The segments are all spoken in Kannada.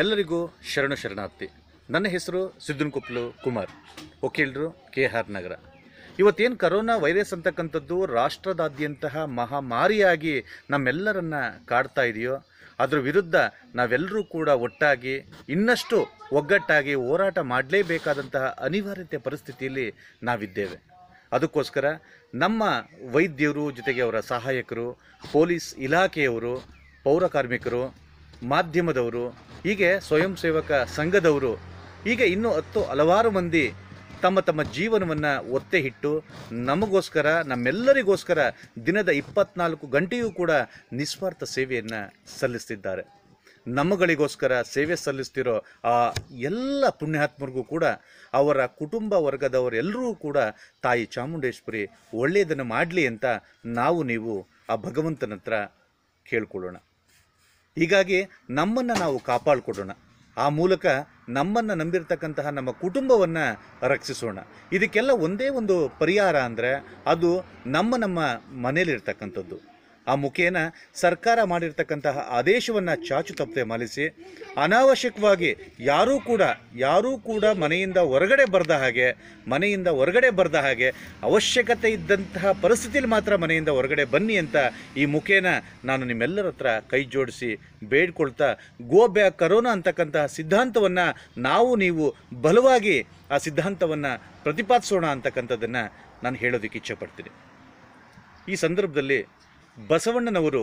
ಎಲ್ಲರಿಗೂ ಶರಣು ಶರಣಾರ್ಥಿ ನನ್ನ ಹೆಸರು ಸಿದ್ದನಕೊಪ್ಪಲು ಕುಮಾರ್ ವಕೀಲರು ಕೆ ಆರ್ ನಗರ ಇವತ್ತೇನು ಕರೋನಾ ವೈರಸ್ ಅಂತಕ್ಕಂಥದ್ದು ರಾಷ್ಟ್ರದಾದ್ಯಂತಹ ಮಹಾಮಾರಿಯಾಗಿ ನಮ್ಮೆಲ್ಲರನ್ನ ಕಾಡ್ತಾ ಇದೆಯೋ ಅದರ ವಿರುದ್ಧ ನಾವೆಲ್ಲರೂ ಕೂಡ ಒಟ್ಟಾಗಿ ಇನ್ನಷ್ಟು ಒಗ್ಗಟ್ಟಾಗಿ ಹೋರಾಟ ಮಾಡಲೇಬೇಕಾದಂತಹ ಅನಿವಾರ್ಯತೆ ಪರಿಸ್ಥಿತಿಯಲ್ಲಿ ನಾವಿದ್ದೇವೆ ಅದಕ್ಕೋಸ್ಕರ ನಮ್ಮ ವೈದ್ಯರು ಜೊತೆಗೆ ಅವರ ಸಹಾಯಕರು ಪೊಲೀಸ್ ಇಲಾಖೆಯವರು ಪೌರ ಕಾರ್ಮಿಕರು ಮಾಧ್ಯಮದವರು ಹೀಗೆ ಸ್ವಯಂ ಸೇವಕ ಸಂಘದವರು ಹೀಗೆ ಇನ್ನೂ ಹತ್ತು ಹಲವಾರು ಮಂದಿ ತಮ್ಮ ತಮ್ಮ ಜೀವನವನ್ನು ಒತ್ತೆ ಇಟ್ಟು ನಮಗೋಸ್ಕರ ನಮ್ಮೆಲ್ಲರಿಗೋಸ್ಕರ ದಿನದ ಇಪ್ಪತ್ನಾಲ್ಕು ಗಂಟೆಯೂ ಕೂಡ ನಿಸ್ವಾರ್ಥ ಸೇವೆಯನ್ನು ಸಲ್ಲಿಸ್ತಿದ್ದಾರೆ ನಮ್ಮಗಳಿಗೋಸ್ಕರ ಸೇವೆ ಸಲ್ಲಿಸ್ತಿರೋ ಆ ಎಲ್ಲ ಪುಣ್ಯಾತ್ಮರಿಗೂ ಕೂಡ ಅವರ ಕುಟುಂಬ ವರ್ಗದವರೆಲ್ಲರೂ ಕೂಡ ತಾಯಿ ಚಾಮುಂಡೇಶ್ವರಿ ಒಳ್ಳೆಯದನ್ನು ಮಾಡಲಿ ಅಂತ ನಾವು ನೀವು ಆ ಭಗವಂತನ ಹತ್ರ ಕೇಳ್ಕೊಳ್ಳೋಣ ಹೀಗಾಗಿ ನಮ್ಮನ್ನು ನಾವು ಕಾಪಾಡಿಕೊಡೋಣ ಆ ಮೂಲಕ ನಮ್ಮನ್ನು ನಂಬಿರ್ತಕ್ಕಂತಹ ನಮ್ಮ ಕುಟುಂಬವನ್ನು ರಕ್ಷಿಸೋಣ ಇದಕ್ಕೆಲ್ಲ ಒಂದೇ ಒಂದು ಪರಿಹಾರ ಅಂದರೆ ಅದು ನಮ್ಮ ನಮ್ಮ ಮನೇಲಿರ್ತಕ್ಕಂಥದ್ದು ಆ ಮುಖೇನ ಸರ್ಕಾರ ಮಾಡಿರ್ತಕ್ಕಂತಹ ಆದೇಶವನ್ನು ಚಾಚು ತಪ್ಪದೆ ಮಾಲಿಸಿ ಅನಾವಶ್ಯಕವಾಗಿ ಯಾರೂ ಕೂಡ ಯಾರೂ ಕೂಡ ಮನೆಯಿಂದ ಹೊರಗಡೆ ಬರೆದ ಹಾಗೆ ಮನೆಯಿಂದ ಹೊರಗಡೆ ಬರೆದ ಹಾಗೆ ಅವಶ್ಯಕತೆ ಇದ್ದಂತಹ ಪರಿಸ್ಥಿತಿಯಲ್ಲಿ ಮಾತ್ರ ಮನೆಯಿಂದ ಹೊರಗಡೆ ಬನ್ನಿ ಅಂತ ಈ ಮುಖೇನ ನಾನು ನಿಮ್ಮೆಲ್ಲರ ಹತ್ರ ಕೈ ಜೋಡಿಸಿ ಬೇಡ್ಕೊಳ್ತಾ ಗೋ ಬ್ಯಾಕ್ ಕರೋನಾ ಅಂತಕ್ಕಂತಹ ಸಿದ್ಧಾಂತವನ್ನು ನಾವು ನೀವು ಬಲವಾಗಿ ಆ ಸಿದ್ಧಾಂತವನ್ನು ಪ್ರತಿಪಾದಿಸೋಣ ಅಂತಕ್ಕಂಥದ್ದನ್ನು ನಾನು ಹೇಳೋದಕ್ಕೆ ಇಚ್ಛೆಪಡ್ತೀನಿ ಈ ಸಂದರ್ಭದಲ್ಲಿ ಬಸವಣ್ಣನವರು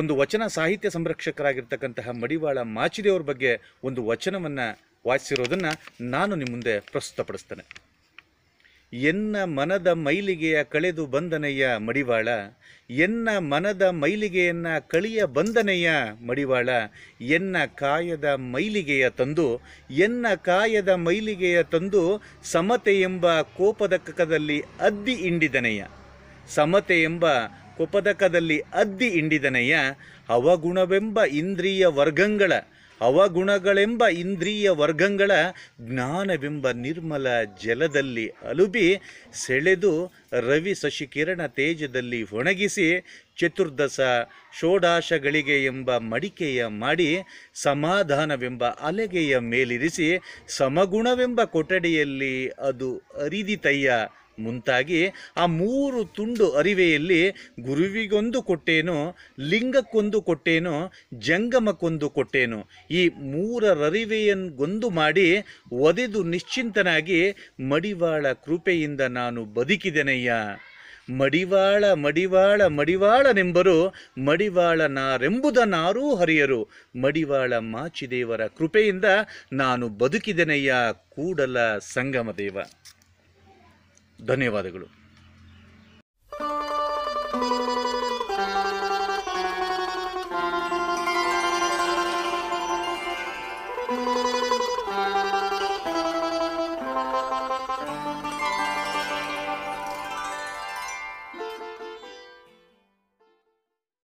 ಒಂದು ವಚನ ಸಾಹಿತ್ಯ ಸಂರಕ್ಷಕರಾಗಿರ್ತಕ್ಕಂತಹ ಮಡಿವಾಳ ಮಾಚಿದೆಯವ್ರ ಬಗ್ಗೆ ಒಂದು ವಚನವನ್ನು ವಾಚಿಸಿರೋದನ್ನು ನಾನು ನಿಮ್ಮ ಮುಂದೆ ಪ್ರಸ್ತುತಪಡಿಸ್ತೇನೆ ಎನ್ನ ಮನದ ಮೈಲಿಗೆಯ ಕಳೆದು ಬಂದನೆಯ ಮಡಿವಾಳ ಎನ್ನ ಮನದ ಮೈಲಿಗೆಯನ್ನ ಕಳಿಯ ಬಂದನೆಯ ಮಡಿವಾಳ ಎನ್ನ ಕಾಯದ ಮೈಲಿಗೆಯ ತಂದು ಎನ್ನ ಕಾಯದ ಮೈಲಿಗೆಯ ತಂದು ಸಮತೆ ಎಂಬ ಕೋಪದ ಕಕದಲ್ಲಿ ಅದ್ದಿ ಇಂಡಿದನೆಯ ಸಮತೆ ಎಂಬ ಕುಪದಕದಲ್ಲಿ ಅದ್ದಿ ಇಂಡಿದನಯ್ಯ ಅವಗುಣವೆಂಬ ಇಂದ್ರಿಯ ವರ್ಗಂಗಳ ಅವಗುಣಗಳೆಂಬ ಇಂದ್ರಿಯ ವರ್ಗಂಗಳ ಜ್ಞಾನವೆಂಬ ನಿರ್ಮಲ ಜಲದಲ್ಲಿ ಅಲುಬಿ ಸೆಳೆದು ರವಿ ಶಶಿಕಿರಣ ತೇಜದಲ್ಲಿ ಒಣಗಿಸಿ ಚತುರ್ದಶ ಷೋಡಾಶಗಳಿಗೆ ಎಂಬ ಮಡಿಕೆಯ ಮಾಡಿ ಸಮಾಧಾನವೆಂಬ ಅಲೆಗೆಯ ಮೇಲಿರಿಸಿ ಸಮಗುಣವೆಂಬ ಕೊಠಡಿಯಲ್ಲಿ ಅದು ಅರಿದಿತಯ್ಯ ಮುಂತಾಗಿ ಆ ಮೂರು ತುಂಡು ಅರಿವೆಯಲ್ಲಿ ಗುರುವಿಗೊಂದು ಕೊಟ್ಟೇನು ಲಿಂಗಕ್ಕೊಂದು ಕೊಟ್ಟೇನು ಜಂಗಮಕ್ಕೊಂದು ಕೊಟ್ಟೇನು ಈ ಮೂರರರಿವೆಯನ್ಗೊಂದು ಮಾಡಿ ಒದೆದು ನಿಶ್ಚಿಂತನಾಗಿ ಮಡಿವಾಳ ಕೃಪೆಯಿಂದ ನಾನು ಬದುಕಿದೆನಯ್ಯಾ ಮಡಿವಾಳ ಮಡಿವಾಳ ಮಡಿವಾಳನೆಂಬರು ಮಡಿವಾಳನಾರೆಂಬುದನಾರೂ ಹರಿಯರು ಮಡಿವಾಳ ಮಾಚಿದೇವರ ಕೃಪೆಯಿಂದ ನಾನು ಬದುಕಿದೆನಯ್ಯಾ ಕೂಡಲ ಸಂಗಮದೇವ ಧನ್ಯವಾದಗಳು